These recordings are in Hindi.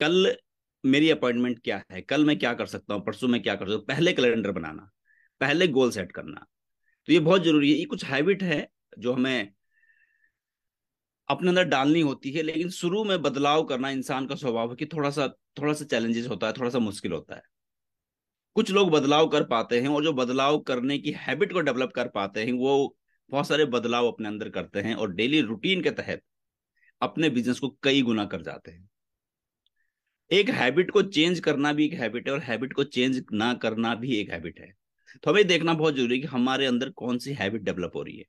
कल मेरी अपॉइंटमेंट क्या है कल मैं क्या कर सकता हूँ परसों मैं क्या कर सकता हूँ पहले कैलेंडर बनाना पहले गोल सेट करना तो ये बहुत जरूरी है ये कुछ हैबिट है जो हमें अपने अंदर डालनी होती है लेकिन शुरू में बदलाव करना इंसान का स्वभाव है कि थोड़ा सा थोड़ा सा चैलेंजेस होता है थोड़ा सा मुश्किल होता है कुछ लोग बदलाव कर पाते हैं और जो बदलाव करने की हैबिट को डेवलप कर पाते हैं वो बहुत सारे बदलाव अपने अंदर करते हैं और डेली रूटीन के तहत अपने बिजनेस को कई गुना कर जाते हैं एक हैबिट को चेंज करना भी एक हैबिट है और हैबिट को चेंज ना करना भी एक हैबिट है तो हमें देखना बहुत जरूरी है कि हमारे अंदर कौन सी हैबिट डेवलप हो रही है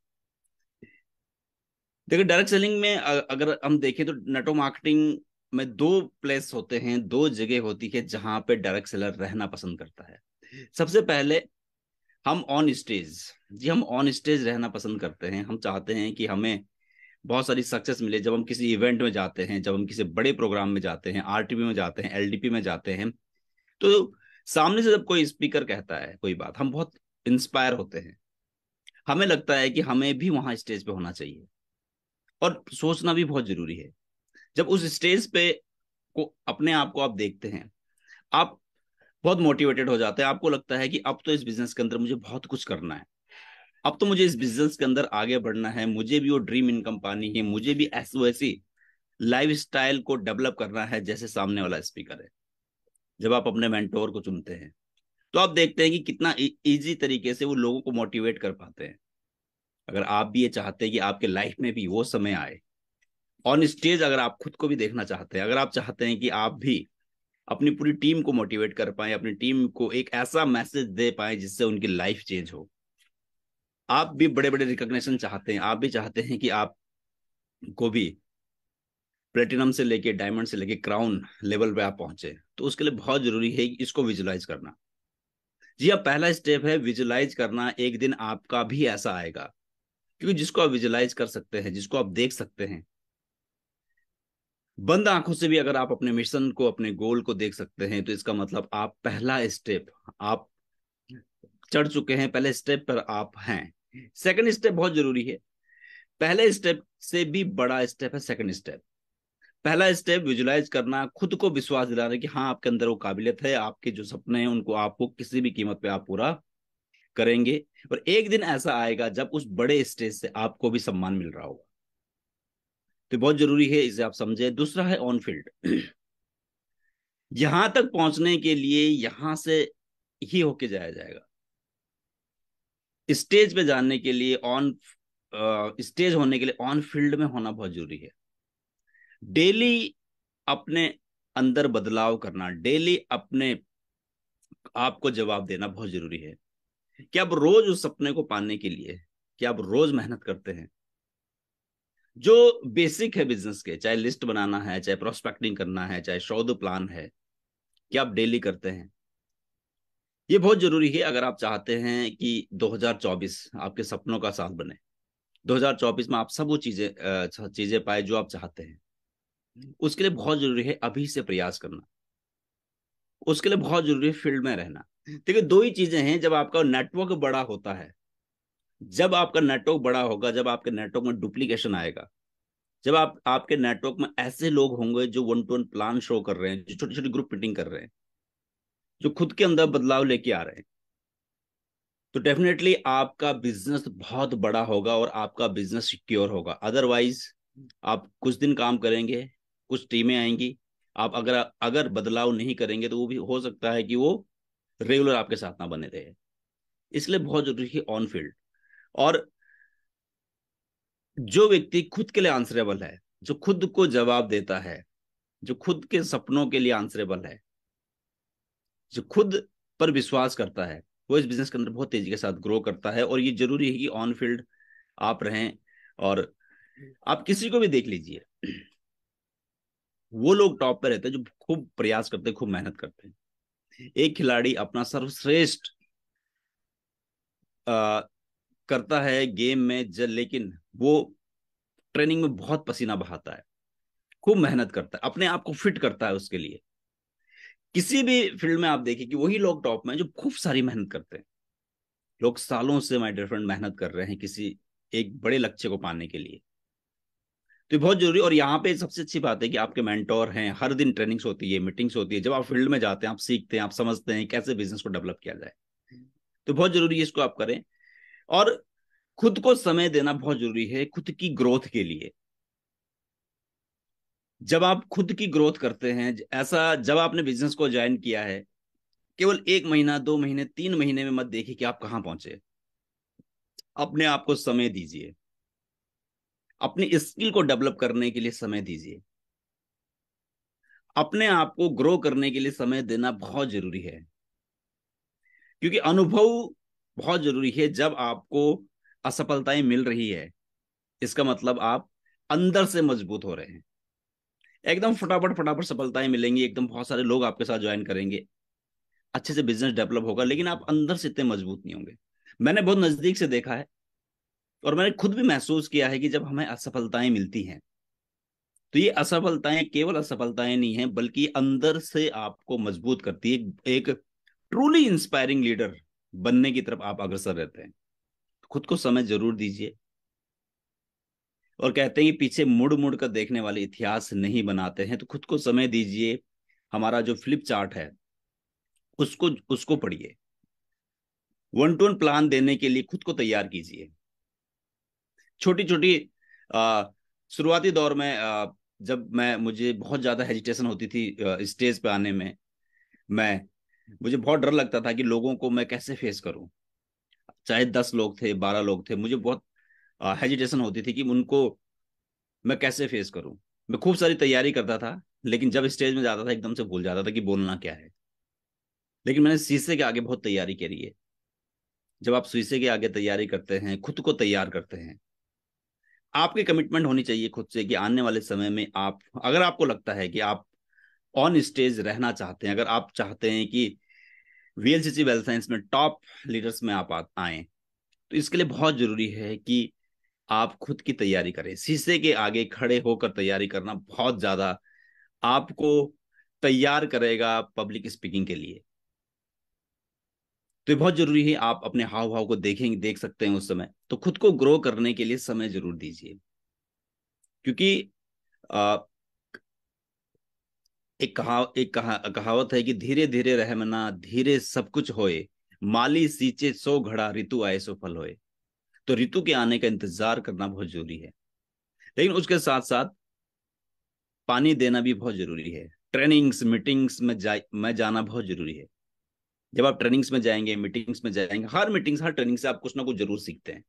देखिए डायरेक्ट सेलिंग में अगर हम देखें तो नेटो मार्केटिंग में दो प्लेस होते हैं दो जगह होती है जहां पे डायरेक्ट सेलर रहना पसंद करता है सबसे पहले हम ऑन स्टेज जी हम ऑन स्टेज रहना पसंद करते हैं हम चाहते हैं कि हमें बहुत सारी सक्सेस मिले जब हम किसी इवेंट में जाते हैं जब हम किसी बड़े प्रोग्राम में जाते हैं आरटीपी में जाते हैं एलडीपी में जाते हैं तो सामने से जब कोई स्पीकर कहता है कोई बात हम बहुत इंस्पायर होते हैं हमें लगता है कि हमें भी वहां स्टेज पे होना चाहिए और सोचना भी बहुत जरूरी है जब उस स्टेज पे को अपने आप को आप देखते हैं आप बहुत मोटिवेटेड हो जाते हैं आपको लगता है कि अब तो इस बिजनेस के अंदर मुझे बहुत कुछ करना है अब तो मुझे इस बिजनेस के अंदर आगे बढ़ना है मुझे भी वो ड्रीम इनकम पानी है मुझे भी ऐसो ऐसी लाइफ स्टाइल को डेवलप करना है जैसे सामने वाला स्पीकर है जब आप अपने मेंटोर को चुनते हैं तो आप देखते हैं कि कितना इजी e-, तरीके से वो लोगों को मोटिवेट कर पाते हैं अगर आप भी ये चाहते हैं कि आपके लाइफ में भी वो समय आए ऑन स्टेज अगर आप खुद को भी देखना चाहते हैं अगर आप चाहते हैं कि आप भी अपनी पूरी टीम को मोटिवेट कर पाए अपनी टीम को एक ऐसा मैसेज दे पाए जिससे उनकी लाइफ चेंज हो आप भी बड़े बड़े रिकॉग्निशन चाहते हैं आप भी चाहते हैं कि आप को भी प्लेटिनम से लेके डायमंड से लेके क्राउन लेवल पे आप पहुंचे तो उसके लिए बहुत जरूरी है इसको विजुलाइज करना जी हाँ पहला स्टेप है विजुलाइज करना एक दिन आपका भी ऐसा आएगा क्योंकि जिसको आप विजुलाइज कर सकते हैं जिसको आप देख सकते हैं बंद आंखों से भी अगर आप अपने मिशन को अपने गोल को देख सकते हैं तो इसका मतलब आप पहला स्टेप आप चढ़ चुके हैं पहले स्टेप पर आप हैं सेकंड स्टेप बहुत जरूरी है पहले स्टेप से भी बड़ा स्टेप है सेकंड स्टेप पहला स्टेप विजुलाइज करना खुद को विश्वास दिलाना कि हाँ आपके अंदर वो काबिलियत है आपके जो सपने हैं उनको आपको किसी भी कीमत पे आप पूरा करेंगे और एक दिन ऐसा आएगा जब उस बड़े स्टेज से आपको भी सम्मान मिल रहा होगा तो बहुत जरूरी है इसे आप समझे दूसरा है ऑन फील्ड यहां तक पहुंचने के लिए यहां से ही होके जाया जाएगा स्टेज पे जाने के लिए ऑन स्टेज होने के लिए ऑन फील्ड में होना बहुत जरूरी है डेली अपने अंदर बदलाव करना डेली अपने आपको जवाब देना बहुत जरूरी है क्या आप रोज उस सपने को पाने के लिए क्या आप रोज मेहनत करते हैं जो बेसिक है बिजनेस के चाहे लिस्ट बनाना है चाहे प्रोस्पेक्टिंग करना है चाहे शोध प्लान है क्या आप डेली करते हैं ये बहुत जरूरी है अगर आप चाहते हैं कि 2024 आपके सपनों का साल बने 2024 में आप सब वो चीजें चीजें पाए जो आप चाहते हैं उसके लिए बहुत जरूरी है अभी से प्रयास करना उसके लिए बहुत जरूरी है फील्ड में रहना देखिए दो ही चीजें हैं जब आपका नेटवर्क बड़ा होता है जब आपका नेटवर्क बड़ा होगा जब आपके नेटवर्क में डुप्लीकेशन आएगा जब आप आपके नेटवर्क में ऐसे लोग होंगे जो one two one plan show कर रहे हैं जो छोटी छोटी ग्रुप मीटिंग कर रहे हैं जो खुद के अंदर बदलाव लेके आ रहे हैं तो डेफिनेटली आपका बिजनेस बहुत बड़ा होगा और आपका बिजनेस सिक्योर होगा अदरवाइज आप कुछ दिन काम करेंगे कुछ टीमें आएंगी आप अगर अगर बदलाव नहीं करेंगे तो वो भी हो सकता है कि वो रेगुलर आपके साथ ना बने रहे इसलिए बहुत जरूरी है ऑन फील्ड और जो व्यक्ति खुद के लिए आंसरेबल है जो खुद को जवाब देता है जो खुद के सपनों के लिए आंसरेबल है जो खुद पर विश्वास करता है वो इस बिजनेस के अंदर बहुत तेजी के साथ ग्रो करता है और ये जरूरी है कि ऑन फील्ड आप रहें और आप किसी को भी देख लीजिए वो लोग टॉप पर रहते हैं जो खूब प्रयास करते हैं खूब मेहनत करते हैं एक खिलाड़ी अपना सर्वश्रेष्ठ करता है गेम में जब लेकिन वो ट्रेनिंग में बहुत पसीना बहाता है खूब मेहनत करता है अपने आप को फिट करता है उसके लिए किसी भी फील्ड में आप देखिए कि वही लोग टॉप में जो खूब सारी मेहनत करते हैं लोग सालों से माई डियर फ्रेंड मेहनत कर रहे हैं किसी एक बड़े लक्ष्य को पाने के लिए तो बहुत जरूरी और यहाँ पे सबसे अच्छी बात है कि आपके मेंटोर हैं हर दिन ट्रेनिंग्स होती है मीटिंग्स होती है जब आप फील्ड में जाते हैं आप सीखते हैं आप समझते हैं कैसे बिजनेस को डेवलप किया जाए तो बहुत जरूरी है इसको आप करें और खुद को समय देना बहुत जरूरी है खुद की ग्रोथ के लिए जब आप खुद की ग्रोथ करते हैं ऐसा जब आपने बिजनेस को ज्वाइन किया है केवल एक महीना दो महीने तीन महीने में मत देखिए कि आप कहां पहुंचे अपने आप को समय दीजिए अपनी स्किल को डेवलप करने के लिए समय दीजिए अपने आप को ग्रो करने के लिए समय देना बहुत जरूरी है क्योंकि अनुभव बहुत जरूरी है जब आपको असफलताएं मिल रही है इसका मतलब आप अंदर से मजबूत हो रहे हैं एकदम फटाफट फटाफट सफलताएं मिलेंगी एकदम बहुत सारे लोग आपके साथ ज्वाइन करेंगे अच्छे से बिजनेस डेवलप होगा लेकिन आप अंदर से इतने मजबूत नहीं होंगे मैंने बहुत नजदीक से देखा है और मैंने खुद भी महसूस किया है कि जब हमें असफलताएं मिलती हैं तो ये असफलताएं केवल असफलताएं नहीं है बल्कि अंदर से आपको मजबूत करती है एक ट्रूली इंस्पायरिंग लीडर बनने की तरफ आप अग्रसर रहते हैं खुद को समय जरूर दीजिए और कहते हैं कि पीछे मुड़ मुड़ कर देखने वाले इतिहास नहीं बनाते हैं तो खुद को समय दीजिए हमारा जो फ्लिप चार्ट है उसको उसको पढ़िए वन टू वन प्लान देने के लिए खुद को तैयार कीजिए छोटी छोटी शुरुआती दौर में आ, जब मैं मुझे बहुत ज्यादा हेजिटेशन होती थी स्टेज पे आने में मैं मुझे बहुत डर लगता था कि लोगों को मैं कैसे फेस करूं चाहे दस लोग थे बारह लोग थे मुझे बहुत हेजिटेशन होती थी कि उनको मैं कैसे फेस करूं मैं खूब सारी तैयारी करता था लेकिन जब स्टेज में जाता था एकदम से भूल जाता था कि बोलना क्या है लेकिन मैंने शीशे के आगे बहुत तैयारी करी है जब आप शीशे के आगे तैयारी करते हैं खुद को तैयार करते हैं आपकी कमिटमेंट होनी चाहिए खुद से कि आने वाले समय में आप अगर आपको लगता है कि आप ऑन स्टेज रहना चाहते हैं अगर आप चाहते हैं कि वीएलसीसी वेल साइंस में टॉप लीडर्स में आप आए तो इसके लिए बहुत जरूरी है कि आप खुद की तैयारी करें शीशे के आगे खड़े होकर तैयारी करना बहुत ज्यादा आपको तैयार करेगा पब्लिक स्पीकिंग के लिए तो ये बहुत जरूरी है आप अपने हाव भाव को देखेंगे देख सकते हैं उस समय तो खुद को ग्रो करने के लिए समय जरूर दीजिए क्योंकि आ, एक कहा एक कहा कहावत है कि धीरे धीरे रहमना धीरे सब कुछ होए माली सींचे सो घड़ा ऋतु आए सो फल होए तो ऋतु के आने का इंतजार करना बहुत जरूरी है लेकिन उसके साथ साथ पानी देना भी बहुत जरूरी है ट्रेनिंग्स मीटिंग्स में जा मैं जाना बहुत जरूरी है जब आप ट्रेनिंग्स में जाएंगे मीटिंग्स में जाएंगे हर मीटिंग्स हर ट्रेनिंग से आप कुछ ना कुछ जरूर सीखते हैं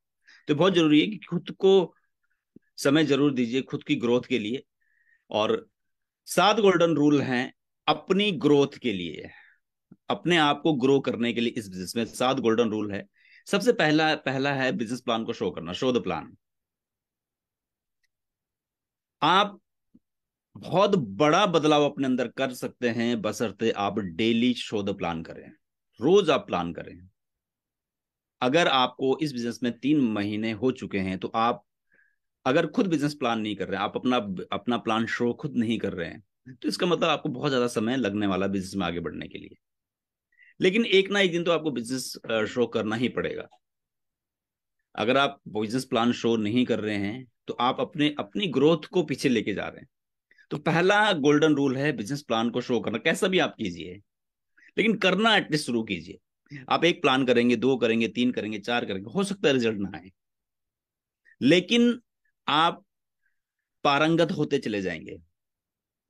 तो बहुत जरूरी है कि खुद को समय जरूर दीजिए खुद की ग्रोथ के लिए और सात गोल्डन रूल हैं अपनी ग्रोथ के लिए अपने आप को ग्रो करने के लिए इस बिजनेस में सात गोल्डन रूल है सबसे पहला पहला है बिजनेस प्लान को शो करना शो द प्लान आप बहुत बड़ा बदलाव अपने अंदर कर सकते हैं बसरते आप डेली शो द प्लान करें रोज आप प्लान करें अगर आपको इस बिजनेस में तीन महीने हो चुके हैं तो आप अगर खुद बिजनेस प्लान नहीं कर रहे हैं आप अपना अपना प्लान शो खुद नहीं कर रहे हैं तो इसका मतलब आपको बहुत ज्यादा समय लगने वाला बिजनेस में आगे बढ़ने के लिए लेकिन एक ना एक दिन तो आपको बिजनेस शो करना ही पड़ेगा अगर आप बिजनेस प्लान शो नहीं कर रहे हैं तो आप अपने अपनी ग्रोथ को पीछे लेके जा रहे हैं तो पहला गोल्डन रूल है बिजनेस प्लान को शो करना कैसा भी आप कीजिए लेकिन करना एटलीस्ट शुरू कीजिए आप एक प्लान करेंगे दो करेंगे तीन करेंगे चार करेंगे हो सकता है रिजल्ट ना आए लेकिन आप पारंगत होते चले जाएंगे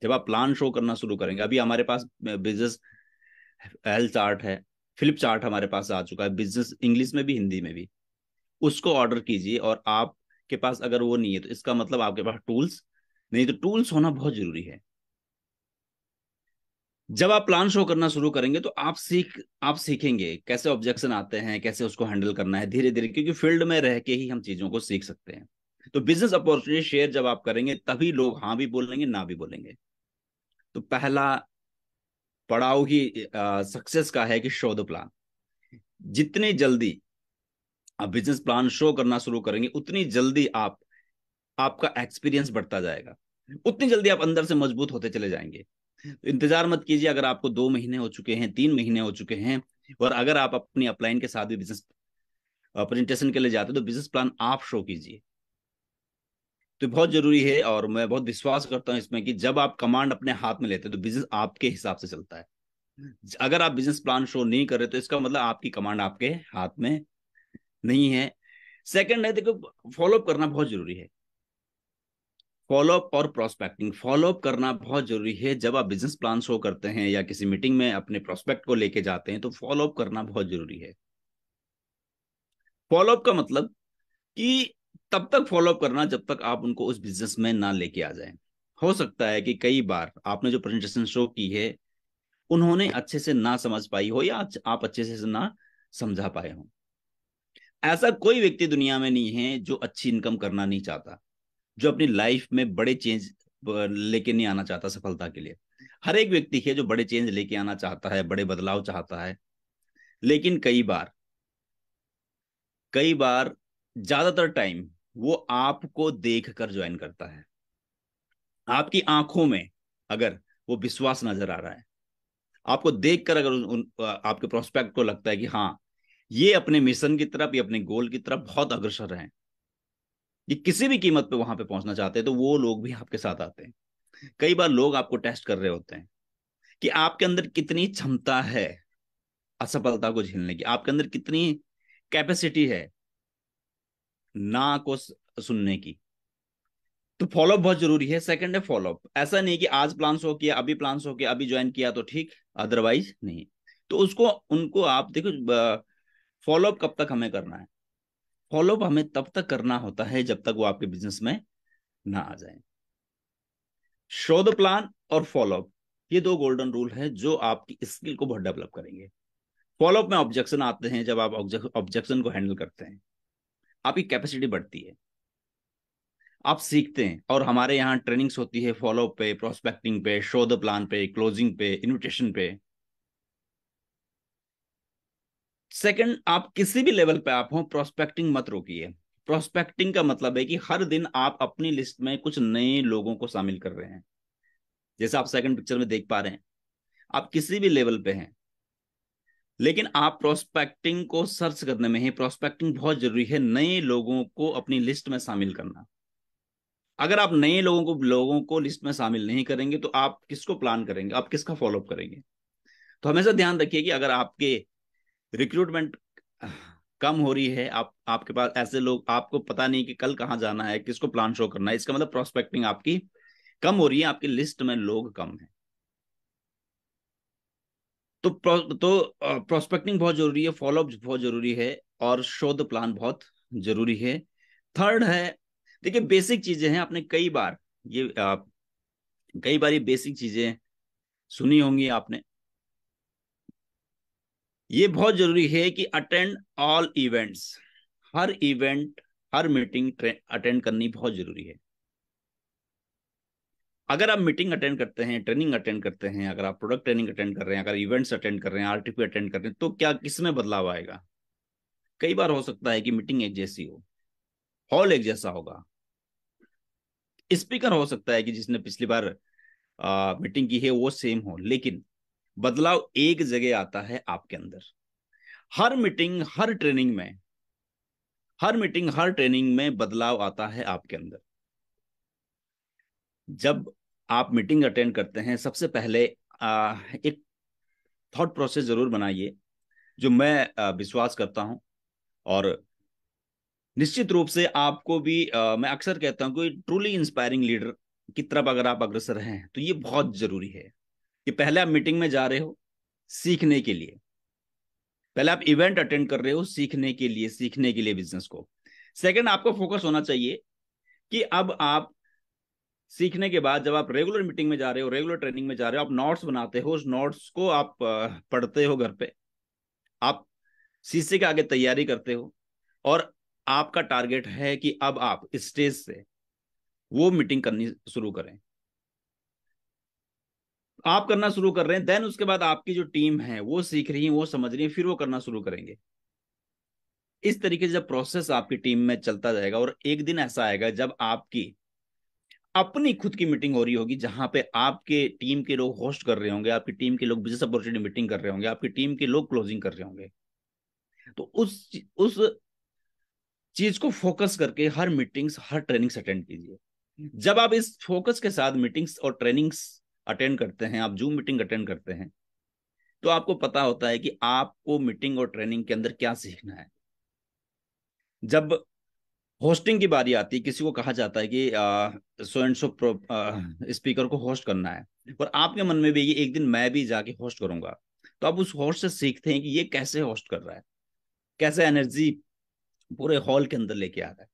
जब आप प्लान शो करना शुरू करेंगे अभी हमारे पास बिजनेस एल चार्ट है फ्लिप चार्ट हमारे पास आ चुका है बिजनेस इंग्लिश में भी हिंदी में भी उसको ऑर्डर कीजिए और आपके पास अगर वो नहीं है तो इसका मतलब आपके पास टूल्स नहीं तो टूल्स होना बहुत जरूरी है जब आप प्लान शो करना शुरू करेंगे तो आप सीख आप सीखेंगे कैसे ऑब्जेक्शन आते हैं कैसे उसको हैंडल करना है धीरे धीरे क्योंकि फील्ड में रह के ही हम चीजों को सीख सकते हैं तो बिजनेस अपॉर्चुनिटी शेयर जब आप करेंगे तभी लोग हाँ भी बोलेंगे ना भी बोलेंगे तो पहला पड़ाव की सक्सेस का है कि शो द प्लान जितनी जल्दी आप बिजनेस प्लान शो करना शुरू करेंगे उतनी जल्दी आप आपका एक्सपीरियंस बढ़ता जाएगा उतनी जल्दी आप अंदर से मजबूत होते चले जाएंगे इंतजार मत कीजिए अगर आपको दो महीने हो चुके हैं तीन महीने हो चुके हैं और अगर आप अपनी अपलाइन के साथ भी बिजनेस प्रेजेंटेशन के लिए जाते हो तो बिजनेस प्लान आप शो कीजिए तो बहुत जरूरी है और मैं बहुत विश्वास करता हूं इसमें कि जब आप कमांड अपने हाथ में लेते हैं तो बिजनेस आपके हिसाब से चलता है अगर आप बिजनेस प्लान शो नहीं कर रहे तो इसका मतलब आपकी कमांड आपके हाथ में नहीं है सेकंड है देखो फॉलोअप करना बहुत जरूरी है फॉलोअप और प्रोस्पेक्टिंग फॉलोअप करना बहुत जरूरी है जब आप बिजनेस प्लान शो करते हैं या किसी मीटिंग में अपने प्रोस्पेक्ट को लेके जाते हैं तो फॉलोअप करना बहुत जरूरी है फॉलोअप का मतलब कि तब तक फॉलोअप करना जब तक आप उनको उस बिजनेस में ना लेके आ जाए हो सकता है कि कई बार आपने जो प्रेजेंटेशन शो की है उन्होंने अच्छे से ना समझ पाई हो या आप अच्छे से ना समझा पाए हो ऐसा कोई व्यक्ति दुनिया में नहीं है जो अच्छी इनकम करना नहीं चाहता जो अपनी लाइफ में बड़े चेंज लेके नहीं आना चाहता सफलता के लिए हर एक व्यक्ति है जो बड़े चेंज लेके आना चाहता है बड़े बदलाव चाहता है लेकिन कई बार कई बार ज्यादातर टाइम वो आपको देख कर ज्वाइन करता है हाँ। आपकी आंखों में अगर वो विश्वास नजर आ रहा है आपको देख कर अगर उन, उन, आपके प्रोस्पेक्ट को लगता है कि हाँ ये अपने मिशन की तरफ ये अपने गोल की तरफ बहुत अग्रसर हैं ये किसी भी कीमत पे वहां पे पहुंचना चाहते हैं तो वो लोग भी आपके साथ आते हैं कई बार लोग आपको टेस्ट कर रहे होते हैं कि आपके अंदर कितनी क्षमता है असफलता को झेलने की आपके अंदर कितनी कैपेसिटी है ना को सुनने की तो फॉलोअप बहुत जरूरी है सेकंड है फॉलोअप ऐसा नहीं कि आज प्लान हो किया अभी प्लान हो किया अभी ज्वाइन किया तो ठीक अदरवाइज नहीं तो उसको उनको आप देखो फॉलोअप कब तक हमें करना है फॉलोअप हमें तब तक करना होता है जब तक वो आपके बिजनेस में ना आ जाए शो द प्लान और फॉलोअप ये दो गोल्डन रूल है जो आपकी स्किल को बहुत डेवलप करेंगे फॉलोअप में ऑब्जेक्शन आते हैं जब आप ऑब्जेक्शन को हैंडल करते हैं आपकी कैपेसिटी बढ़ती है आप सीखते हैं और हमारे यहाँ ट्रेनिंग्स होती है फॉलो पे प्रोस्पेक्टिंग पे शो द प्लान पे क्लोजिंग पे इनविटेशन पे सेकंड आप किसी भी लेवल पे आप हो प्रोस्पेक्टिंग मत रोकिए प्रोस्पेक्टिंग का मतलब है कि हर दिन आप अपनी लिस्ट में कुछ नए लोगों को शामिल कर रहे हैं जैसे आप सेकंड पिक्चर में देख पा रहे हैं आप किसी भी लेवल पे हैं लेकिन आप प्रोस्पेक्टिंग को सर्च करने में ही प्रोस्पेक्टिंग बहुत जरूरी है नए लोगों को अपनी लिस्ट में शामिल करना अगर आप नए लोगों को लोगों को लिस्ट में शामिल नहीं करेंगे तो आप किसको प्लान करेंगे आप किसका फॉलोअप करेंगे तो हमेशा ध्यान रखिए कि अगर आपके रिक्रूटमेंट कम हो रही है आप आपके पास ऐसे लोग आपको पता नहीं कि कल कहाँ जाना है किसको प्लान शो करना है इसका मतलब प्रोस्पेक्टिंग आपकी कम हो रही है आपकी लिस्ट में लोग कम है तो प्रो, तो प्रोस्पेक्टिंग बहुत जरूरी है फॉलोअप बहुत जरूरी है और शोध प्लान बहुत जरूरी है थर्ड है देखिए बेसिक चीजें हैं आपने कई बार ये आ, कई बार ये बेसिक चीजें सुनी होंगी आपने ये बहुत जरूरी है कि अटेंड ऑल इवेंट्स हर इवेंट हर मीटिंग अटेंड करनी बहुत जरूरी है अगर आप मीटिंग अटेंड करते हैं ट्रेनिंग अटेंड करते हैं अगर आप प्रोडक्ट ट्रेनिंग अटेंड कर रहे हैं अगर इवेंट्स अटेंड कर रहे हैं आरटीपी अटेंड कर रहे हैं तो क्या किस में बदलाव आएगा कई बार हो सकता है कि मीटिंग एक जैसी हो हॉल एक जैसा होगा स्पीकर हो सकता है कि जिसने पिछली बार आ, मीटिंग की है वो सेम हो लेकिन बदलाव एक जगह आता है आपके अंदर हर मीटिंग हर ट्रेनिंग में हर मीटिंग हर ट्रेनिंग में बदलाव आता है आपके अंदर जब आप मीटिंग अटेंड करते हैं सबसे पहले आ, एक थॉट प्रोसेस जरूर बनाइए जो मैं आ, विश्वास करता हूं और निश्चित रूप से आपको भी आ, मैं अक्सर कहता हूं कि ट्रूली इंस्पायरिंग लीडर की तरफ अगर आप अग्रसर हैं तो ये बहुत जरूरी है कि पहले आप मीटिंग में जा रहे हो सीखने के लिए पहले आप इवेंट अटेंड कर रहे हो सीखने के लिए सीखने के लिए बिजनेस को सेकंड आपका फोकस होना चाहिए कि अब आप सीखने के बाद जब आप रेगुलर मीटिंग में जा रहे हो रेगुलर ट्रेनिंग में जा रहे हो आप नोट्स बनाते हो उस नोट्स को आप पढ़ते हो घर पे आप शीशे के आगे तैयारी करते हो और आपका टारगेट है कि अब आप स्टेज से वो मीटिंग करनी शुरू करें आप करना शुरू कर रहे हैं देन उसके बाद आपकी जो टीम है वो सीख रही है वो समझ रही है फिर वो करना शुरू करेंगे इस तरीके से जब प्रोसेस आपकी टीम में चलता जाएगा और एक दिन ऐसा आएगा जब आपकी अपनी खुद की मीटिंग हो रही होगी जहां पे आपके टीम के लोग होस्ट कर रहे होंगे आपकी टीम के लोग बिजनेस अपॉर्चुनिटी मीटिंग कर रहे होंगे आपकी टीम के लोग क्लोजिंग कर रहे होंगे तो उस उस चीज को फोकस करके हर मीटिंग्स हर ट्रेनिंग्स अटेंड कीजिए जब आप इस फोकस के साथ मीटिंग्स और ट्रेनिंग्स अटेंड करते हैं आप जूम मीटिंग अटेंड करते हैं तो आपको पता होता है कि आपको मीटिंग और ट्रेनिंग के अंदर क्या सीखना है जब होस्टिंग की बारी आती है किसी को कहा जाता है कि सो एंड सो स्पीकर को होस्ट करना है पर आपके मन में भी ये एक दिन मैं भी जाके होस्ट करूंगा तो आप उस होस्ट से सीखते हैं कि ये कैसे होस्ट कर रहा है कैसे एनर्जी पूरे हॉल के अंदर लेके आ रहा है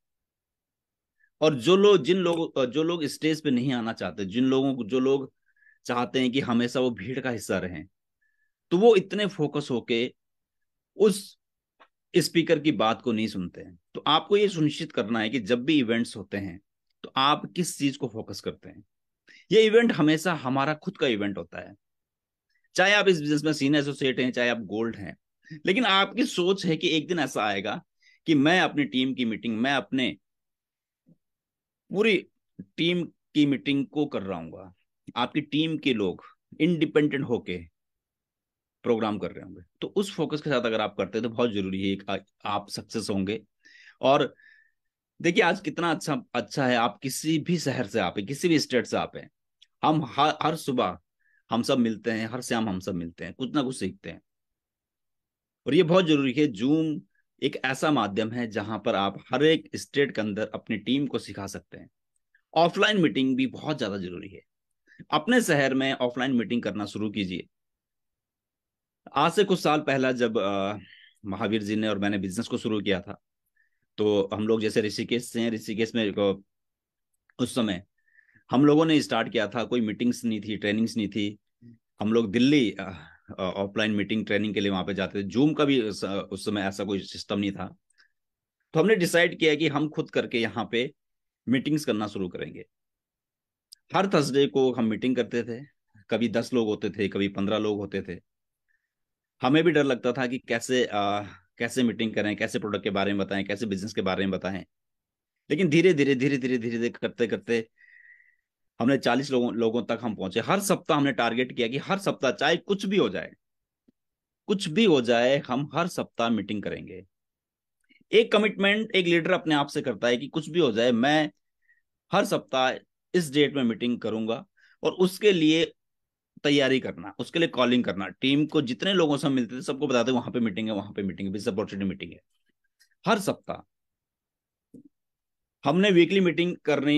और जो लोग जिन लोग जो लोग स्टेज पे नहीं आना चाहते जिन लोगों को जो लोग चाहते हैं कि हमेशा वो भीड़ का हिस्सा रहें तो वो इतने फोकस होके उस स्पीकर की बात को नहीं सुनते हैं तो आपको ये सुनिश्चित करना है कि जब भी इवेंट्स होते हैं तो आप किस चीज को फोकस करते हैं ये इवेंट हमेशा हमारा खुद का इवेंट होता है चाहे आप इस बिजनेस में सीनियर एसोसिएट हैं चाहे आप गोल्ड हैं लेकिन आपकी सोच है कि एक दिन ऐसा आएगा कि मैं अपनी टीम की मीटिंग मैं अपने पूरी टीम की मीटिंग को कर रहा हूँ आपकी टीम के लोग इंडिपेंडेंट होके प्रोग्राम कर रहे होंगे तो उस फोकस के साथ अगर आप करते हैं तो बहुत जरूरी है आप सक्सेस होंगे और देखिए आज कितना अच्छा अच्छा है आप किसी भी शहर से आप हैं किसी भी स्टेट से आप हैं हम हर हर सुबह हम सब मिलते हैं हर शाम हम सब मिलते हैं कुछ ना कुछ सीखते हैं और ये बहुत जरूरी है जूम एक ऐसा माध्यम है जहां पर आप हर एक स्टेट के अंदर अपनी टीम को सिखा सकते हैं ऑफलाइन मीटिंग भी बहुत ज्यादा जरूरी है अपने शहर में ऑफलाइन मीटिंग करना शुरू कीजिए आज से कुछ साल पहला जब महावीर जी ने और मैंने बिजनेस को शुरू किया था तो हम लोग जैसे ऋषिकेश से हैं ऋषिकेश में उस समय हम लोगों ने स्टार्ट किया था कोई मीटिंग्स नहीं थी ट्रेनिंग्स नहीं थी हम लोग दिल्ली ऑफलाइन मीटिंग ट्रेनिंग के लिए वहां पे जाते थे जूम का भी उस समय ऐसा कोई सिस्टम नहीं था तो हमने डिसाइड किया कि हम खुद करके यहाँ पे मीटिंग्स करना शुरू करेंगे हर थर्सडे को हम मीटिंग करते थे कभी दस लोग होते थे कभी पंद्रह लोग होते थे हमें भी डर लगता था कि कैसे आ, कैसे मीटिंग करें कैसे प्रोडक्ट के बारे में बताएं कैसे बिजनेस के बारे में बताएं लेकिन धीरे धीरे धीरे धीरे धीरे धीरे करते करते हमने चालीस लोगों लोगों तक हम पहुंचे हर सप्ताह हमने टारगेट किया कि हर सप्ताह चाहे कुछ भी हो जाए कुछ भी हो जाए हम हर सप्ताह मीटिंग करेंगे एक कमिटमेंट एक लीडर अपने आप से करता है कि कुछ भी हो जाए मैं हर सप्ताह इस डेट में मीटिंग करूंगा और उसके लिए तैयारी करना उसके लिए कॉलिंग करना टीम को जितने लोगों से मिलते थे सबको बताते वहां पे मीटिंग है वहां पे मीटिंग है बिजनेस अपॉर्चुनिटी मीटिंग है हर सप्ताह हमने वीकली मीटिंग करनी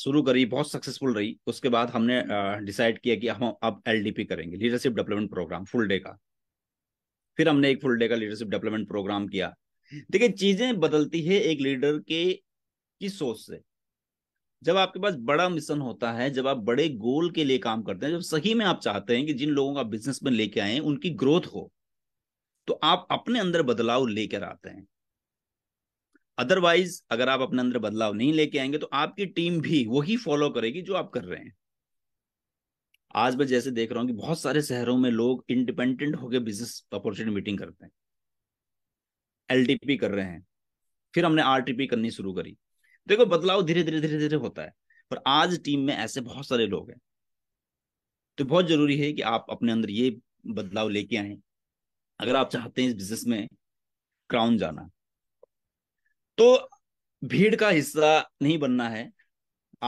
शुरू करी बहुत सक्सेसफुल रही उसके बाद हमने डिसाइड किया कि हम अब एल करेंगे leadership development programme full day का फिर हमने एक फुल डे का लीडरशिप डेवलपमेंट प्रोग्राम किया देखिए चीजें बदलती है एक लीडर के किस सोच से जब आपके पास बड़ा मिशन होता है जब आप बड़े गोल के लिए काम करते हैं जब सही में आप चाहते हैं कि जिन लोगों का बिजनेस में लेके आए उनकी ग्रोथ हो तो आप अपने अंदर बदलाव लेकर आते हैं अदरवाइज अगर आप अपने अंदर बदलाव नहीं लेके आएंगे तो आपकी टीम भी वही फॉलो करेगी जो आप कर रहे हैं आज मैं जैसे देख रहा हूं कि बहुत सारे शहरों में लोग इंडिपेंडेंट होकर बिजनेस अपॉर्चुनिटी मीटिंग करते हैं एलटीपी कर रहे हैं फिर हमने आरटीपी करनी शुरू करी देखो बदलाव धीरे धीरे धीरे धीरे होता है पर आज टीम में ऐसे बहुत सारे लोग हैं तो बहुत जरूरी है कि आप अपने अंदर ये बदलाव लेके आए अगर आप चाहते हैं इस बिजनेस में क्राउन जाना तो भीड़ का हिस्सा नहीं बनना है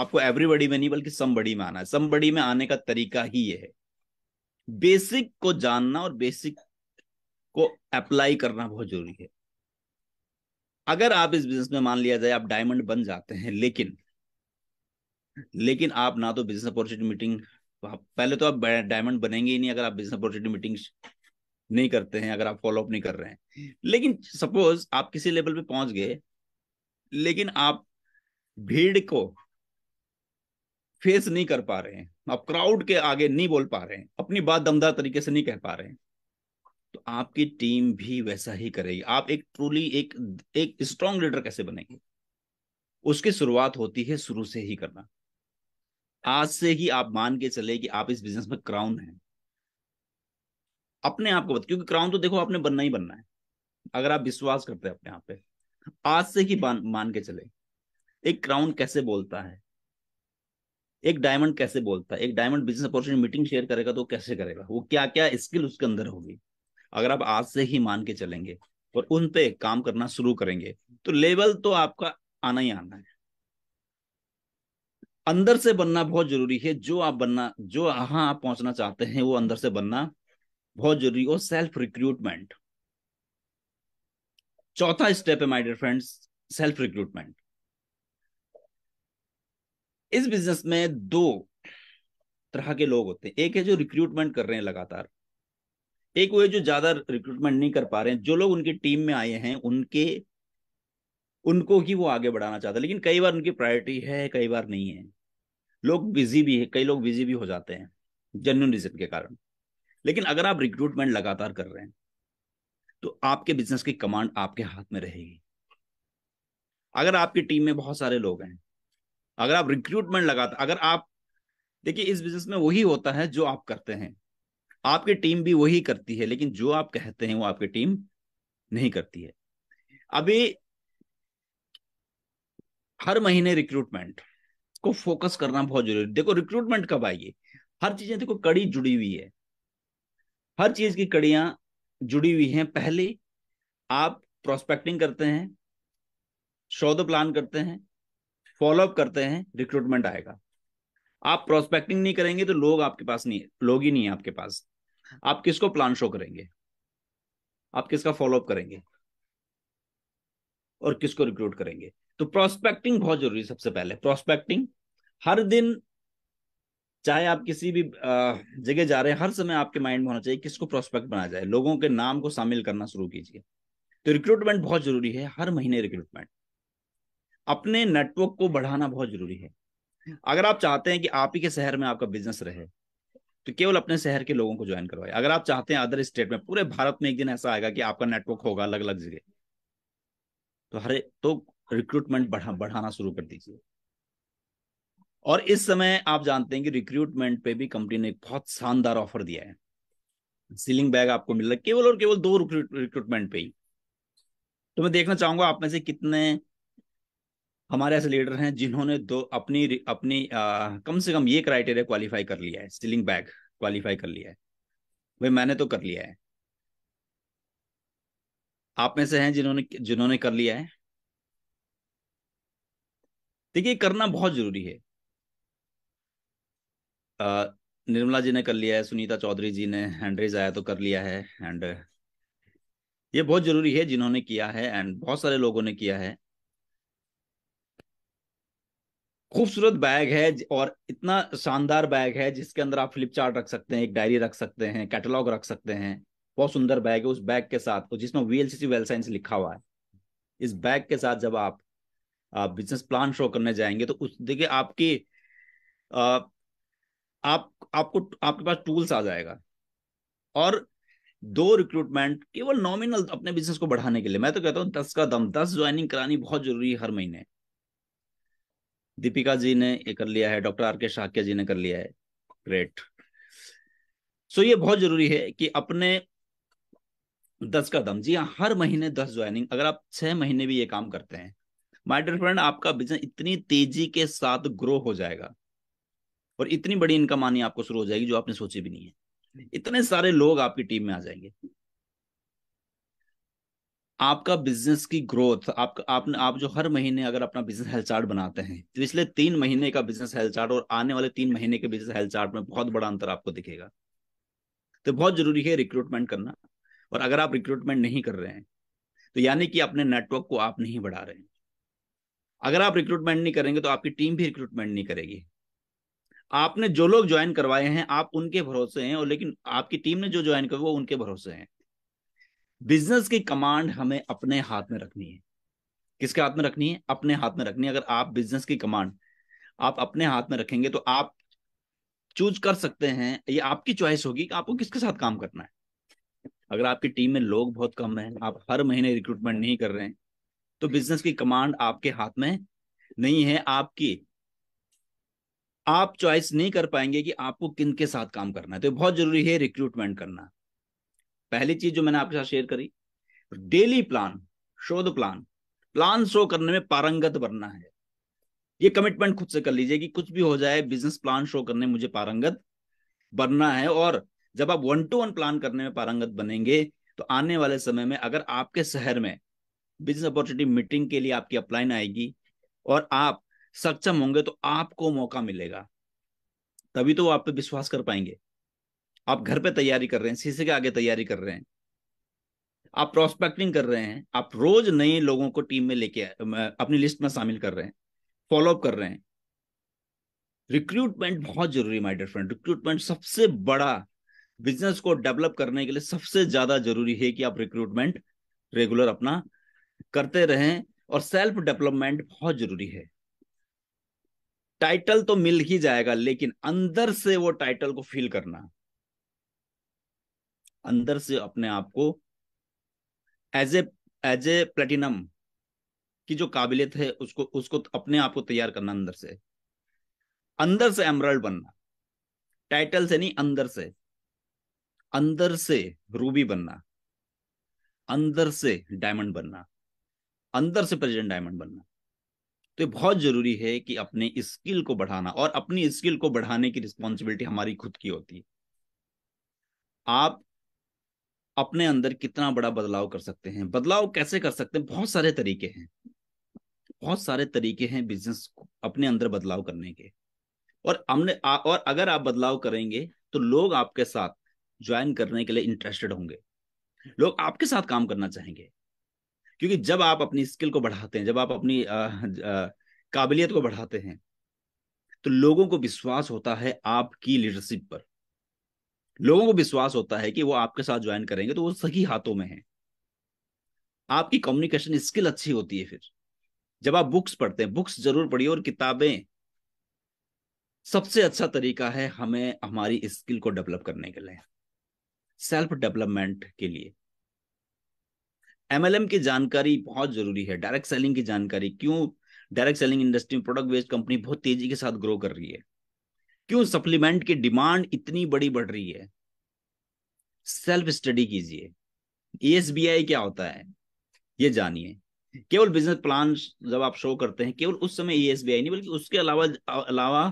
आपको एवरीबडी में नहीं बल्कि समबडी में आना है समबडी में आने का तरीका ही ये है बेसिक को जानना और बेसिक को अप्लाई करना बहुत जरूरी है अगर आप इस बिजनेस में मान लिया जाए आप डायमंड बन जाते हैं लेकिन लेकिन आप ना तो बिजनेस अपॉर्चुनिटी मीटिंग पहले तो आप डायमंड बनेंगे ही नहीं अगर आप बिजनेस अपॉर्चुनिटी मीटिंग नहीं करते हैं अगर आप फॉलो अप नहीं कर रहे हैं लेकिन सपोज आप किसी लेवल पे पहुंच गए लेकिन आप भीड़ को फेस नहीं कर पा रहे हैं आप क्राउड के आगे नहीं बोल पा रहे हैं अपनी बात दमदार तरीके से नहीं कह पा रहे हैं तो आपकी टीम भी वैसा ही करेगी आप एक ट्रूली एक एक स्ट्रॉन्ग लीडर कैसे बनेंगे उसकी शुरुआत होती है शुरू से ही करना आज से ही आप मान के चले कि आप इस बिजनेस में क्राउन है अपने आप को बता क्योंकि क्राउन तो देखो आपने बनना ही बनना है अगर आप विश्वास करते हैं अपने आप पे आज से ही मान के चले एक क्राउन कैसे बोलता है एक डायमंड कैसे बोलता है एक diamond business opportunity meeting share करेगा तो कैसे करेगा वो क्या क्या स्किल उसके अंदर होगी अगर आप आज से ही मान के चलेंगे और उन पे काम करना शुरू करेंगे तो लेवल तो आपका आना ही आना है अंदर से बनना बहुत जरूरी है जो आप बनना जो हाँ आप पहुंचना चाहते हैं वो अंदर से बनना बहुत जरूरी और सेल्फ रिक्रूटमेंट चौथा स्टेप है my dear friends self recruitment इस बिजनेस में दो तरह के लोग होते हैं एक है जो रिक्रूटमेंट कर रहे हैं लगातार एक वो जो ज्यादा रिक्रूटमेंट नहीं कर पा रहे हैं जो लोग उनकी टीम में आए हैं उनके उनको ही वो आगे बढ़ाना चाहते हैं लेकिन कई बार उनकी प्रायोरिटी है कई बार नहीं है लोग बिजी भी है कई लोग बिजी भी हो जाते हैं जेन्यून रीजन के कारण लेकिन अगर आप रिक्रूटमेंट लगातार कर रहे हैं तो आपके बिजनेस की कमांड आपके हाथ में रहेगी अगर आपकी टीम में बहुत सारे लोग हैं अगर आप रिक्रूटमेंट लगाते अगर आप देखिए इस बिजनेस में वही होता है जो आप करते हैं आपकी टीम भी वही करती है लेकिन जो आप कहते हैं वो आपकी टीम नहीं करती है अभी हर महीने रिक्रूटमेंट को फोकस करना बहुत जरूरी देखो रिक्रूटमेंट कब आएगी हर चीजें देखो कड़ी जुड़ी हुई है हर चीज की कड़ियां जुड़ी हुई हैं पहले आप प्रोस्पेक्टिंग करते हैं शोध प्लान करते हैं फॉलोअप करते हैं रिक्रूटमेंट आएगा आप प्रोस्पेक्टिंग नहीं करेंगे तो लोग आपके पास नहीं लोग ही नहीं है आपके पास आप किसको प्लान शो करेंगे आप किसका फॉलोअप करेंगे और किसको रिक्रूट करेंगे तो प्रोस्पेक्टिंग बहुत जरूरी सबसे पहले प्रोस्पेक्टिंग हर दिन चाहे आप किसी भी जगह जा रहे हैं हर समय आपके माइंड में होना चाहिए किसको प्रोस्पेक्ट बनाया जाए लोगों के नाम को शामिल करना शुरू कीजिए तो रिक्रूटमेंट बहुत जरूरी है हर महीने रिक्रूटमेंट अपने नेटवर्क को बढ़ाना बहुत जरूरी है अगर आप चाहते हैं कि आप ही के शहर में आपका बिजनेस रहे तो केवल अपने शहर के लोगों को ज्वाइन करवाइए अगर आप चाहते हैं अदर स्टेट में पूरे भारत में एक दिन ऐसा आएगा कि आपका नेटवर्क होगा अलग अलग जगह तो हरे तो रिक्रूटमेंट बढ़ा बढ़ाना शुरू कर दीजिए और इस समय आप जानते हैं कि रिक्रूटमेंट पे भी कंपनी ने एक बहुत शानदार ऑफर दिया है सीलिंग बैग आपको मिल रहा है केवल और केवल दो रिक्रूटमेंट पे ही तो मैं देखना चाहूंगा आप में से कितने हमारे ऐसे लीडर हैं जिन्होंने दो अपनी अपनी आ, कम से कम ये क्राइटेरिया क्वालिफाई कर लिया है स्टीलिंग बैग क्वालिफाई कर लिया है भाई मैंने तो कर लिया है आप में से हैं जिन्होंने जिन्होंने कर लिया है देखिए करना बहुत जरूरी है निर्मला जी ने कर लिया है सुनीता चौधरी जी ने हैंड्रेज आया तो कर लिया है एंड ये बहुत जरूरी है जिन्होंने किया है एंड बहुत सारे लोगों ने किया है खूबसूरत बैग है और इतना शानदार बैग है जिसके अंदर आप फ्लिपचार्ट रख सकते हैं एक डायरी रख सकते हैं कैटलॉग रख सकते हैं बहुत सुंदर बैग है उस बैग के साथ और जिसमें वीएलसीसी वेल साइंस लिखा हुआ है इस बैग के साथ जब आप, आप बिजनेस प्लान शो करने जाएंगे तो उस देखिए आपकी आप आपको आपके पास टूल्स आ जाएगा और दो रिक्रूटमेंट केवल नॉमिनल अपने बिजनेस को बढ़ाने के लिए मैं तो कहता हूँ दस का दम दस ज्वाइनिंग करानी बहुत जरूरी है हर महीने दीपिका जी ने ये कर लिया है डॉक्टर आर के शाक्य जी ने कर लिया है ग्रेट सो ये बहुत जरूरी है कि अपने दस का दम जी हाँ हर महीने दस ज्वाइनिंग अगर आप छह महीने भी ये काम करते हैं माय डियर फ्रेंड आपका बिजनेस इतनी तेजी के साथ ग्रो हो जाएगा और इतनी बड़ी इनकम आनी आपको शुरू हो जाएगी जो आपने सोची भी नहीं है इतने सारे लोग आपकी टीम में आ जाएंगे आपका बिजनेस की ग्रोथ आप आप, आप जो हर महीने अगर अपना बिजनेस हेल्थ चार्ट बनाते हैं तो पिछले तीन महीने का बिजनेस हेल्थ चार्ट और आने वाले तीन महीने के बिजनेस हेल्थ चार्ट में बहुत बड़ा अंतर आपको दिखेगा तो बहुत जरूरी है रिक्रूटमेंट करना और अगर आप रिक्रूटमेंट नहीं कर रहे हैं तो यानी कि अपने नेटवर्क को आप नहीं बढ़ा रहे हैं अगर आप रिक्रूटमेंट नहीं करेंगे तो आपकी टीम भी रिक्रूटमेंट नहीं करेगी आपने जो लोग ज्वाइन करवाए हैं आप उनके भरोसे हैं और लेकिन आपकी टीम ने जो ज्वाइन कर वो उनके भरोसे हैं बिजनेस की कमांड हमें अपने हाथ में रखनी है किसके हाथ में रखनी है अपने हाथ में रखनी है अगर आप बिजनेस की कमांड आप अपने हाथ में रखेंगे तो आप चूज कर सकते हैं ये आपकी चॉइस होगी कि आपको किसके साथ काम करना है अगर आपकी टीम में लोग बहुत कम हैं आप हर महीने रिक्रूटमेंट नहीं कर रहे हैं तो बिजनेस की कमांड आपके हाथ में नहीं है आपकी आप चॉइस नहीं कर पाएंगे कि आपको किन के साथ काम करना है तो बहुत जरूरी है रिक्रूटमेंट करना पहली चीज जो मैंने आपके साथ शेयर करी daily plan show the plan plan show करने में पारंगत बनना है ये कमिटमेंट खुद से कर लीजिए कि कुछ भी हो जाए बिजनेस प्लान शो करने मुझे पारंगत बनना है और जब आप वन टू वन प्लान करने में पारंगत बनेंगे तो आने वाले समय में अगर आपके शहर में बिजनेस अपॉर्चुनिटी मीटिंग के लिए आपकी अपलाइन आएगी और आप सक्षम होंगे तो आपको मौका मिलेगा तभी तो वो आप पे विश्वास कर पाएंगे आप घर पे तैयारी कर रहे हैं शीशे के आगे तैयारी कर रहे हैं आप प्रोस्पेक्टिंग कर रहे हैं आप रोज नए लोगों को टीम में लेके अपनी लिस्ट में शामिल कर रहे हैं फॉलोअप कर रहे हैं रिक्रूटमेंट बहुत जरूरी माय डियर फ्रेंड रिक्रूटमेंट सबसे बड़ा बिजनेस को डेवलप करने के लिए सबसे ज्यादा जरूरी है कि आप रिक्रूटमेंट रेगुलर अपना करते रहें और सेल्फ डेवलपमेंट बहुत जरूरी है टाइटल तो मिल ही जाएगा लेकिन अंदर से वो टाइटल को फील करना अंदर से अपने आप को as a as a platinum की जो काबिलियत है उसको उसको अपने आप को तैयार करना अंदर से अंदर से एमराल्ड बनना टाइटल से नहीं अंदर से अंदर से रूबी बनना अंदर से डायमंड बनना अंदर से प्रेजेंट डायमंड बनना तो ये बहुत जरूरी है कि अपने स्किल को बढ़ाना और अपनी स्किल को बढ़ाने की रिस्पॉन्सिबिलिटी हमारी खुद की होती है आप अपने अंदर कितना बड़ा बदलाव कर सकते हैं बदलाव कैसे कर सकते हैं बहुत सारे तरीके हैं बहुत सारे तरीके हैं बिजनेस अपने अंदर बदलाव करने के और हमने और अगर आप बदलाव करेंगे तो लोग आपके साथ ज्वाइन करने के लिए इंटरेस्टेड होंगे लोग आपके साथ काम करना चाहेंगे क्योंकि जब आप अपनी स्किल को बढ़ाते हैं जब आप अपनी काबिलियत को बढ़ाते हैं तो लोगों को विश्वास होता है आपकी लीडरशिप पर लोगों को विश्वास होता है कि वो आपके साथ ज्वाइन करेंगे तो वो सही हाथों में है आपकी कम्युनिकेशन स्किल अच्छी होती है फिर जब आप बुक्स पढ़ते हैं बुक्स जरूर पढ़िए और किताबें सबसे अच्छा तरीका है हमें हमारी स्किल को डेवलप करने के लिए सेल्फ डेवलपमेंट के लिए एमएलएम की जानकारी बहुत जरूरी है डायरेक्ट सेलिंग की जानकारी क्यों डायरेक्ट सेलिंग इंडस्ट्री में प्रोडक्ट बेस्ड कंपनी बहुत तेजी के साथ ग्रो कर रही है क्यों सप्लीमेंट की डिमांड इतनी बड़ी बढ़ रही है सेल्फ स्टडी कीजिए एसबीआई क्या होता है ये जानिए केवल बिजनेस प्लान जब आप शो करते हैं केवल उस समय ईएसबीआई नहीं बल्कि उसके अलावा अलावा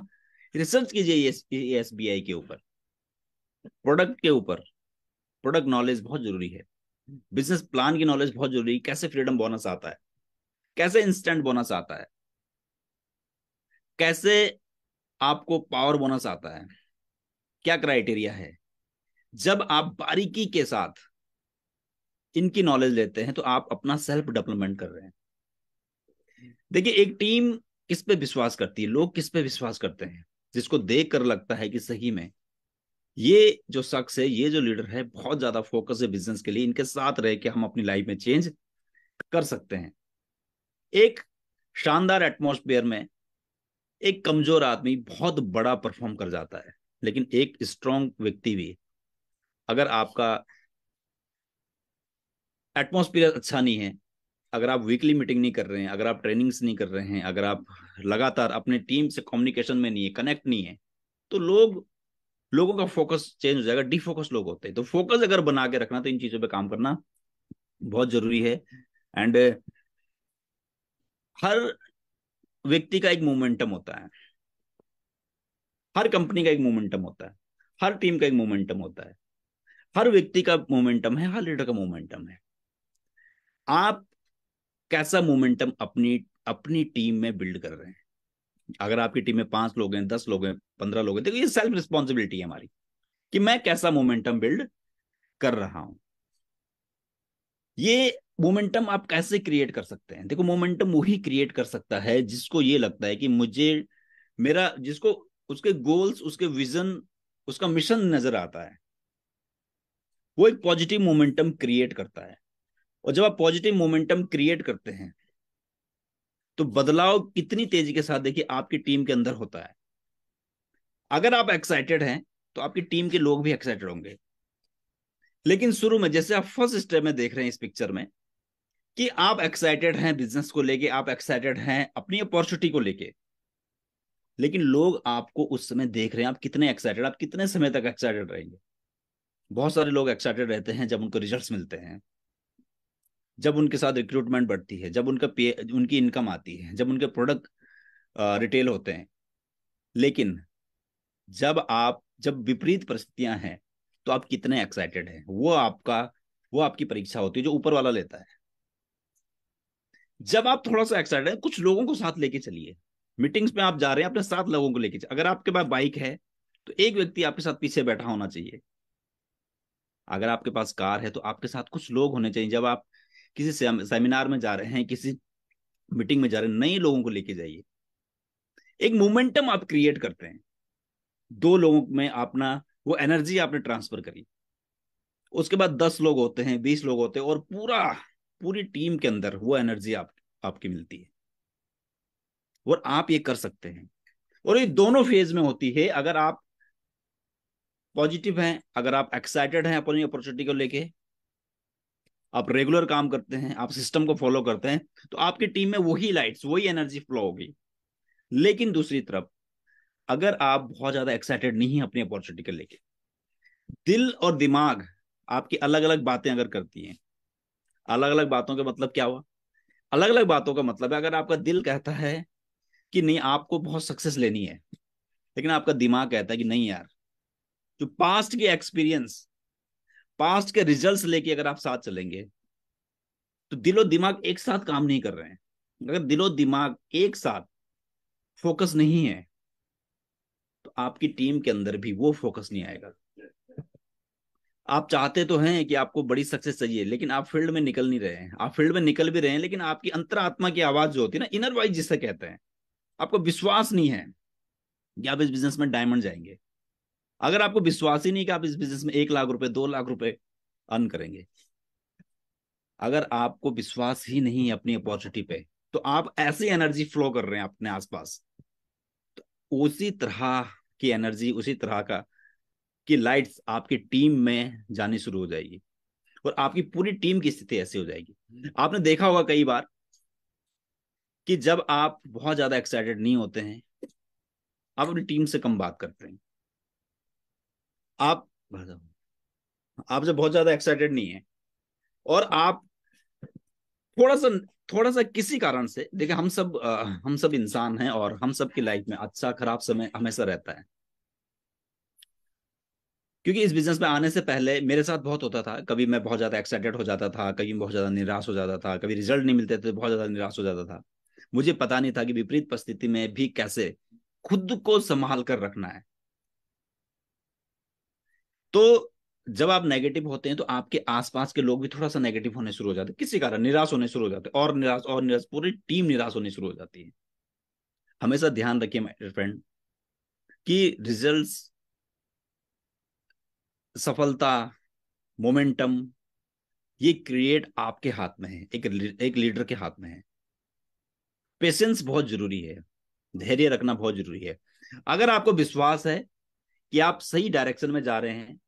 रिसर्च कीजिए ईएसबीआई के ऊपर प्रोडक्ट के ऊपर प्रोडक्ट नॉलेज बहुत जरूरी है बिजनेस प्लान की नॉलेज बहुत जरूरी है कैसे फ्रीडम बोनस आता है कैसे इंस्टेंट बोनस आता है कैसे आपको पावर बोनस आता है क्या क्राइटेरिया है जब आप बारीकी के साथ इनकी नॉलेज लेते हैं तो आप अपना सेल्फ डेवलपमेंट कर रहे हैं देखिए एक टीम किस पे विश्वास करती है लोग किस पे विश्वास करते हैं जिसको देख कर लगता है कि सही में ये जो शख्स है ये जो लीडर है बहुत ज्यादा फोकस है बिजनेस के लिए इनके साथ रह के हम अपनी लाइफ में चेंज कर सकते हैं एक शानदार एटमोस्फेयर में एक कमजोर आदमी बहुत बड़ा परफॉर्म कर जाता है लेकिन एक स्ट्रॉन्ग व्यक्ति भी अगर आपका एटमोसफियर अच्छा नहीं है अगर आप वीकली मीटिंग नहीं कर रहे हैं अगर आप ट्रेनिंग्स नहीं कर रहे हैं अगर आप लगातार अपने टीम से कम्युनिकेशन में नहीं है कनेक्ट नहीं है तो लोग लोगों का फोकस चेंज हो जाएगा डिफोकस लोग होते हैं तो फोकस अगर बना के रखना तो इन चीजों पे काम करना बहुत जरूरी है एंड हर व्यक्ति का एक मोमेंटम होता है हर कंपनी का एक मोमेंटम होता है हर टीम का एक मोमेंटम होता है हर व्यक्ति का मोमेंटम है हर लीडर का मोमेंटम है आप कैसा मोमेंटम अपनी अपनी टीम में बिल्ड कर रहे हैं अगर आपकी टीम में पांच लोग हैं दस लोग हैं पंद्रह लोग हैं देखो ये सेल्फ रिस्पॉन्सिबिलिटी है हमारी कि मैं कैसा मोमेंटम बिल्ड कर रहा हूं ये मोमेंटम आप कैसे क्रिएट कर सकते हैं देखो मोमेंटम वही क्रिएट कर सकता है जिसको ये लगता है कि मुझे मेरा जिसको उसके गोल्स उसके विजन उसका मिशन नजर आता है वो एक पॉजिटिव मोमेंटम क्रिएट करता है और जब आप पॉजिटिव मोमेंटम क्रिएट करते हैं तो बदलाव कितनी तेजी के साथ देखिए आपकी टीम के अंदर होता है अगर आप एक्साइटेड हैं तो आपकी टीम के लोग भी एक्साइटेड होंगे लेकिन शुरू में जैसे आप फर्स्ट स्टेप में देख रहे हैं इस पिक्चर में कि आप एक्साइटेड हैं बिजनेस को लेके आप एक्साइटेड हैं अपनी अपॉर्चुनिटी को लेके लेकिन लोग आपको उस समय देख रहे हैं आप कितने एक्साइटेड आप कितने समय तक एक्साइटेड रहेंगे बहुत सारे लोग एक्साइटेड रहते हैं जब उनको रिजल्ट्स मिलते हैं जब उनके साथ रिक्रूटमेंट बढ़ती है जब उनका पे उनकी इनकम आती है जब उनके प्रोडक्ट रिटेल होते हैं लेकिन जब आप जब विपरीत परिस्थितियां हैं तो आप कितने एक्साइटेड हैं वो आपका वो आपकी परीक्षा होती है जो ऊपर वाला लेता है जब आप थोड़ा सा एक्साइटेड है कुछ लोगों को साथ लेके चलिए मीटिंग्स में आप जा रहे हैं अपने साथ लोगों को लेके अगर आपके पास बाइक है तो एक व्यक्ति आपके साथ पीछे बैठा होना चाहिए अगर आपके पास कार है तो आपके साथ कुछ लोग होने चाहिए जब आप किसी सेमिनार में जा रहे हैं किसी मीटिंग में जा रहे हैं नए लोगों को लेके जाइए एक मोमेंटम आप क्रिएट करते हैं दो लोगों में अपना वो एनर्जी आपने ट्रांसफर करी उसके बाद दस लोग होते हैं बीस लोग होते हैं और पूरा पूरी टीम के अंदर वो एनर्जी आप आपकी मिलती है और आप ये कर सकते हैं और ये दोनों फेज में होती है अगर आप पॉजिटिव हैं अगर आप एक्साइटेड हैं अपनी अपॉर्चुनिटी को लेके आप रेगुलर काम करते हैं आप सिस्टम को फॉलो करते हैं तो आपकी टीम में वही लाइट्स वही एनर्जी फ्लो होगी लेकिन दूसरी तरफ अगर आप बहुत ज्यादा एक्साइटेड नहीं है अपनी अपॉर्चुनिटी को लेके दिल और दिमाग आपकी अलग अलग बातें अगर करती हैं अलग अलग बातों का मतलब क्या हुआ अलग अलग बातों का मतलब है अगर आपका दिल कहता है कि नहीं आपको बहुत सक्सेस लेनी है लेकिन आपका दिमाग कहता है कि नहीं यार जो तो पास्ट के एक्सपीरियंस पास्ट के रिजल्ट्स लेके अगर आप साथ चलेंगे तो दिलो दिमाग एक साथ काम नहीं कर रहे हैं अगर दिलो दिमाग एक साथ फोकस नहीं है तो आपकी टीम के अंदर भी वो फोकस नहीं आएगा आप चाहते तो हैं कि आपको बड़ी सक्सेस चाहिए लेकिन आप फील्ड में निकल नहीं रहे हैं आप फील्ड में निकल भी रहे हैं लेकिन आपकी अंतरात्मा की आवाज जो होती है ना इनर वाइज जिसे कहते हैं आपको विश्वास नहीं है कि आप इस बिजनेस में डायमंड जाएंगे अगर आपको विश्वास ही नहीं कि आप इस बिजनेस में एक लाख रुपए दो लाख रुपए अर्न करेंगे अगर आपको विश्वास ही नहीं है अपनी अपॉर्चुनिटी पे तो आप ऐसी एनर्जी फ्लो कर रहे हैं अपने आसपास तो उसी तरह की एनर्जी उसी तरह का की लाइट्स आपकी टीम में जानी शुरू हो जाएगी और आपकी पूरी टीम की स्थिति ऐसी हो जाएगी आपने देखा होगा कई बार कि जब आप बहुत ज्यादा एक्साइटेड नहीं होते हैं आप अपनी टीम से कम बात करते हैं आप आप जब बहुत ज्यादा एक्साइटेड नहीं है और आप थोड़ा सा थोड़ा सा किसी कारण से देखिए हम सब आ, हम सब इंसान हैं और हम सब की लाइफ में अच्छा खराब समय हमेशा रहता है क्योंकि इस बिजनेस में आने से पहले मेरे साथ बहुत होता था कभी मैं बहुत ज्यादा एक्साइटेड हो जाता था कभी बहुत ज्यादा निराश हो जाता था कभी रिजल्ट नहीं मिलते थे तो बहुत ज्यादा निराश हो जाता था मुझे पता नहीं था कि विपरीत परिस्थिति में भी कैसे खुद को संभाल कर रखना है तो जब आप नेगेटिव होते हैं तो आपके आसपास के लोग भी थोड़ा सा नेगेटिव होने शुरू हो जाते हैं किसी कारण निराश होने शुरू हो जाते हैं और निराश और निराश पूरी टीम निराश होने शुरू हो जाती है हमेशा ध्यान रखिए माय फ्रेंड कि रिजल्ट्स सफलता मोमेंटम ये क्रिएट आपके हाथ में है एक एक लीडर के हाथ में है पेशेंस बहुत जरूरी है धैर्य रखना बहुत जरूरी है अगर आपको विश्वास है कि आप सही डायरेक्शन में जा रहे हैं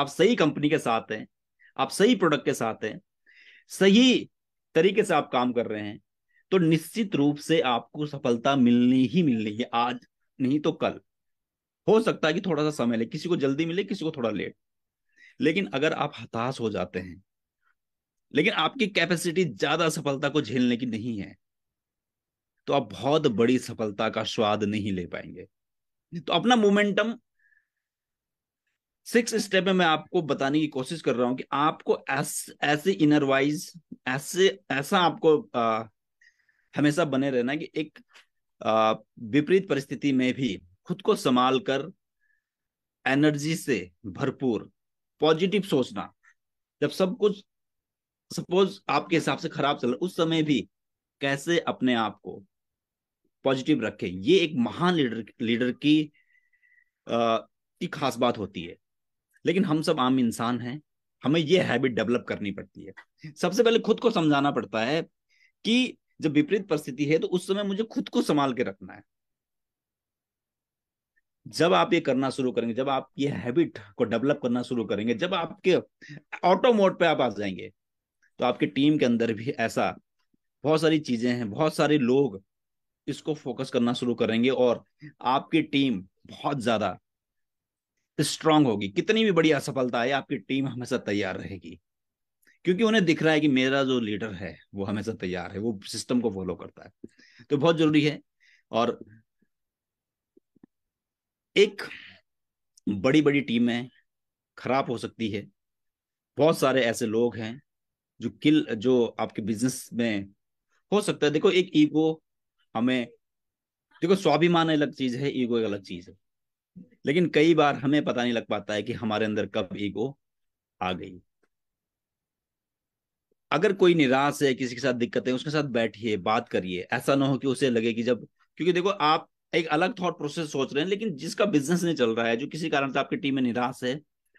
आप सही कंपनी के साथ हैं आप सही प्रोडक्ट के साथ हैं सही तरीके से आप काम कर रहे हैं तो निश्चित रूप से आपको सफलता मिलनी ही मिलनी है आज नहीं तो कल हो सकता है कि थोड़ा सा समय ले किसी को जल्दी मिले किसी को थोड़ा लेट लेकिन अगर आप हताश हो जाते हैं लेकिन आपकी कैपेसिटी ज्यादा सफलता को झेलने की नहीं है तो आप बहुत बड़ी सफलता का स्वाद नहीं ले पाएंगे तो अपना मोमेंटम सिक्स स्टेप में मैं आपको बताने की कोशिश कर रहा हूं कि आपको ऐस, ऐसे इनर वाइज ऐसे ऐसा आपको आ, हमेशा बने रहना कि एक विपरीत परिस्थिति में भी खुद को संभाल कर एनर्जी से भरपूर पॉजिटिव सोचना जब सब कुछ सपोज आपके हिसाब से खराब चल रहा उस समय भी कैसे अपने आप को पॉजिटिव रखें ये एक महान लीडर लीडर की आ, की खास बात होती है लेकिन हम सब आम इंसान हैं हमें ये हैबिट डेवलप करनी पड़ती है सबसे पहले खुद को समझाना पड़ता है कि जब विपरीत परिस्थिति है तो उस समय मुझे खुद को संभाल के रखना है जब आप ये करना शुरू करेंगे जब आप ये हैबिट को डेवलप करना शुरू करेंगे जब आपके ऑटो मोड पे आप आ जाएंगे तो आपकी टीम के अंदर भी ऐसा बहुत सारी चीजें हैं बहुत सारे लोग इसको फोकस करना शुरू करेंगे और आपकी टीम बहुत ज्यादा स्ट्रांग होगी कितनी भी बड़ी असफलता आए आपकी टीम हमेशा तैयार रहेगी क्योंकि उन्हें दिख रहा है कि मेरा जो लीडर है वो हमेशा तैयार है वो सिस्टम को फॉलो करता है तो बहुत जरूरी है और एक बड़ी बड़ी टीमें खराब हो सकती है बहुत सारे ऐसे लोग हैं जो किल जो आपके बिजनेस में हो सकता है देखो एक ईगो हमें देखो स्वाभिमान अलग चीज है ईगो एक अलग चीज है लेकिन कई बार हमें पता नहीं लग पाता है कि हमारे अंदर कब ईगो आ गई अगर कोई निराश है किसी के साथ दिक्कत है उसके साथ बैठिए बात करिए ऐसा ना हो कि उसे लगे कि जब क्योंकि देखो आप एक अलग थॉट प्रोसेस सोच रहे हैं लेकिन जिसका बिजनेस नहीं चल रहा है जो किसी कारण से आपकी टीम में निराश है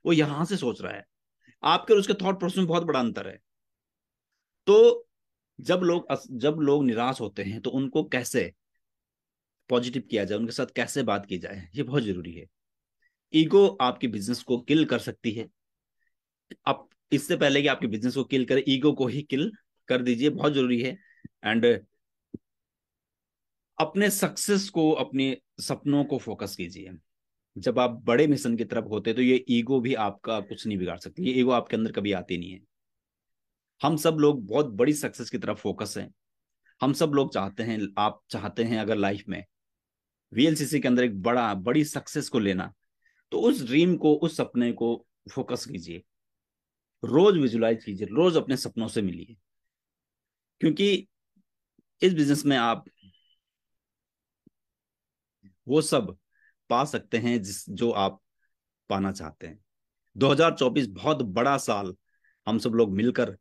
वो यहां से सोच रहा है आपके और उसके थॉट प्रोसेस में बहुत बड़ा अंतर है तो जब लोग जब लोग निराश होते हैं तो उनको कैसे पॉजिटिव किया जाए उनके साथ कैसे बात की जाए ये बहुत जरूरी है ईगो आपके बिजनेस को किल कर सकती है आप इससे पहले कि आपके बिजनेस को किल करे ईगो को ही किल कर दीजिए बहुत जरूरी है एंड अपने सक्सेस को अपने सपनों को फोकस कीजिए जब आप बड़े मिशन की तरफ होते तो ये ईगो भी आपका कुछ नहीं बिगाड़ सकती ये ईगो आपके अंदर कभी आती नहीं है हम सब लोग बहुत बड़ी सक्सेस की तरफ फोकस हैं हम सब लोग चाहते हैं आप चाहते हैं अगर लाइफ में वीएलसीसी के अंदर एक बड़ा बड़ी सक्सेस को लेना तो उस ड्रीम को उस सपने को फोकस कीजिए रोज विजुलाइज कीजिए रोज अपने सपनों से मिलिए क्योंकि इस बिजनेस में आप वो सब पा सकते हैं जिस जो आप पाना चाहते हैं 2024 बहुत बड़ा साल हम सब लोग मिलकर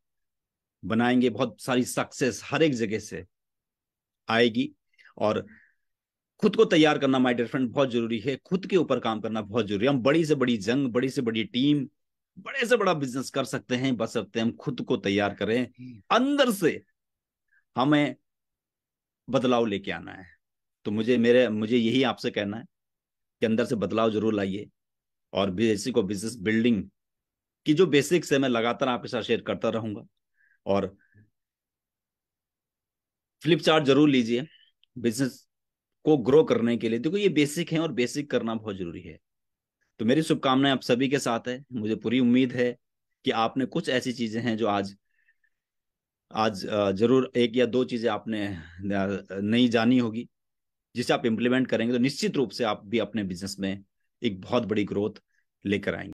बनाएंगे बहुत सारी सक्सेस हर एक जगह से आएगी और खुद को तैयार करना माय डियर फ्रेंड बहुत जरूरी है खुद के ऊपर काम करना बहुत जरूरी है हम बड़ी से बड़ी जंग बड़ी से बड़ी टीम बड़े से बड़ा बिजनेस कर सकते हैं बस सकते हैं हम खुद को तैयार करें अंदर से हमें बदलाव लेके आना है तो मुझे मेरे मुझे यही आपसे कहना है कि अंदर से बदलाव जरूर लाइए और बेसिक और बिजनेस बिल्डिंग की जो बेसिक्स है मैं लगातार आपके साथ शेयर करता रहूंगा और फ्लिपचार्ट जरूर लीजिए बिजनेस को ग्रो करने के लिए देखो ये बेसिक है और बेसिक करना बहुत जरूरी है तो मेरी शुभकामनाएं आप सभी के साथ है मुझे पूरी उम्मीद है कि आपने कुछ ऐसी चीजें हैं जो आज आज जरूर एक या दो चीजें आपने नहीं जानी होगी जिसे आप इम्प्लीमेंट करेंगे तो निश्चित रूप से आप भी अपने बिजनेस में एक बहुत बड़ी ग्रोथ लेकर आएंगे